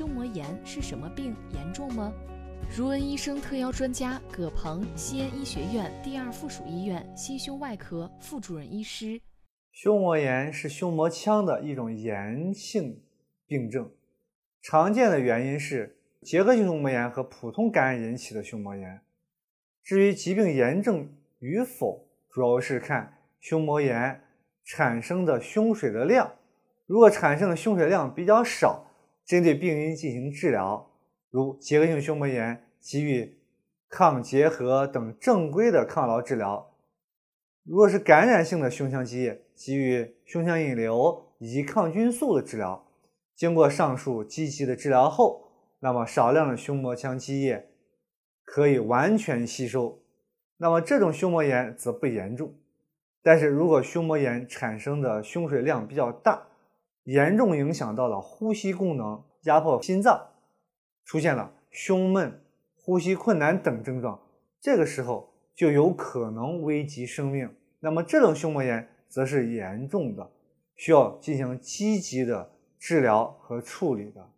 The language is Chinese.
胸膜炎是什么病？严重吗？如恩医生特邀专家葛鹏，西安医学院第二附属医院心胸外科副主任医师。胸膜炎是胸膜腔的一种炎性病症，常见的原因是结核性胸膜炎和普通感染引起的胸膜炎。至于疾病炎症与否，主要是看胸膜炎产生的胸水的量，如果产生的胸水量比较少。针对病因进行治疗，如结核性胸膜炎给予抗结核等正规的抗痨治疗；如果是感染性的胸腔积液，给予胸腔引流以及抗菌素的治疗。经过上述积极的治疗后，那么少量的胸膜腔积液可以完全吸收。那么这种胸膜炎则不严重，但是如果胸膜炎产生的胸水量比较大。严重影响到了呼吸功能，压迫心脏，出现了胸闷、呼吸困难等症状，这个时候就有可能危及生命。那么这种胸膜炎则是严重的，需要进行积极的治疗和处理的。